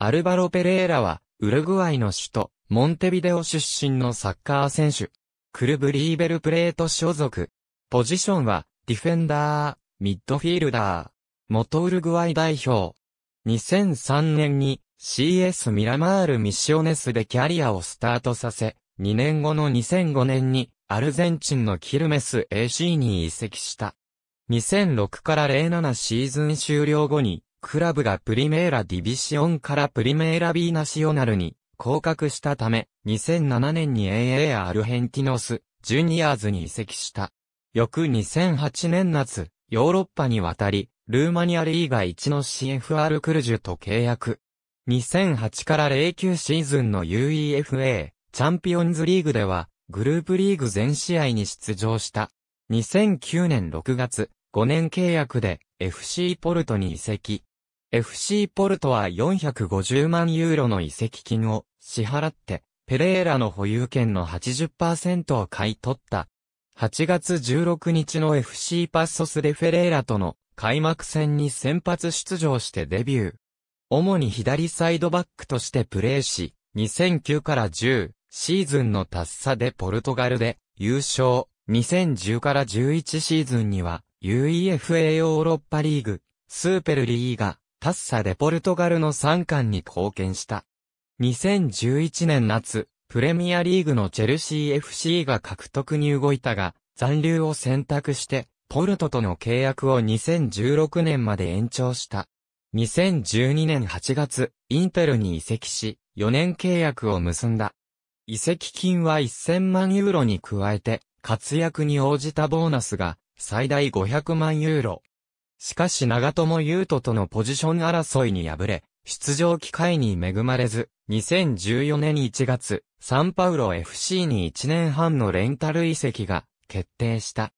アルバロ・ペレーラは、ウルグアイの首都、モンテビデオ出身のサッカー選手。クルブリーベルプレート所属。ポジションは、ディフェンダー、ミッドフィールダー。元ウルグアイ代表。2003年に CS ミラマールミシオネスでキャリアをスタートさせ、2年後の2005年にアルゼンチンのキルメス AC に移籍した。2006から07シーズン終了後にクラブがプリメーラディビシオンからプリメーラビーナシオナルに降格したため、2007年に AA アルヘンティノス、ジュニアーズに移籍した。翌2008年夏、ヨーロッパに渡り、ルーマニアリーガ1の CFR クルジュと契約。2008から09シーズンの UEFA チャンピオンズリーグでは、グループリーグ全試合に出場した。2009年6月、5年契約で FC ポルトに移籍。FC ポルトは450万ユーロの移籍金を支払って、ペレーラの保有権の80%を買い取った。8月16日の FC パッソス・でフェレーラとの開幕戦に先発出場してデビュー。主に左サイドバックとしてプレーし、2009から10シーズンの達差でポルトガルで優勝、2010から11シーズンには UEFA ヨーロッパリーグ、スーペルリーガ、タッサ・デポルトガルの3冠に貢献した。2011年夏、プレミアリーグのチェルシー FC が獲得に動いたが、残留を選択して、ポルトとの契約を2016年まで延長した。2012年8月、インテルに移籍し、4年契約を結んだ。移籍金は1000万ユーロに加えて、活躍に応じたボーナスが最大500万ユーロ、しかし長友優都とのポジション争いに敗れ、出場機会に恵まれず、2014年1月、サンパウロ FC に1年半のレンタル移籍が決定した。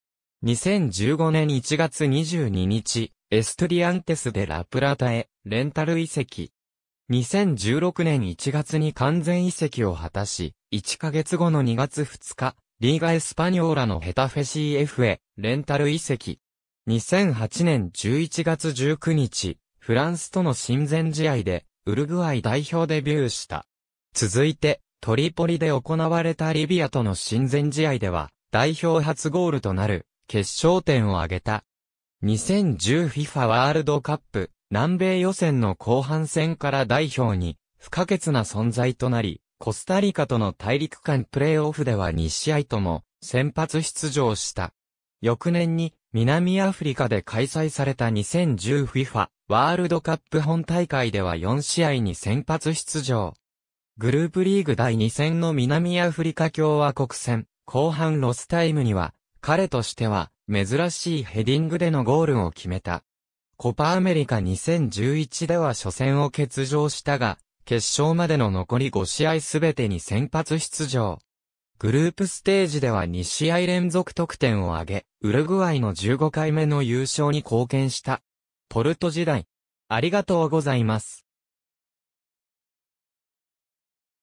2015年1月22日、エストリアンテスでラプラタへ、レンタル移籍。2016年1月に完全移籍を果たし、1ヶ月後の2月2日、リーガ・エスパニョーラのヘタフェ CF へ、レンタル移籍。2008年11月19日、フランスとの親善試合で、ウルグアイ代表デビューした。続いて、トリポリで行われたリビアとの親善試合では、代表初ゴールとなる、決勝点を挙げた。2010FIFA ワールドカップ、南米予選の後半戦から代表に、不可欠な存在となり、コスタリカとの大陸間プレーオフでは2試合とも、先発出場した。翌年に、南アフリカで開催された 2010FIFA ワールドカップ本大会では4試合に先発出場。グループリーグ第2戦の南アフリカ共和国戦、後半ロスタイムには、彼としては、珍しいヘディングでのゴールを決めた。コパアメリカ2011では初戦を欠場したが、決勝までの残り5試合すべてに先発出場。グループステージでは2試合連続得点を挙げ、ウルグアイの15回目の優勝に貢献した。ポルト時代。ありがとうございます。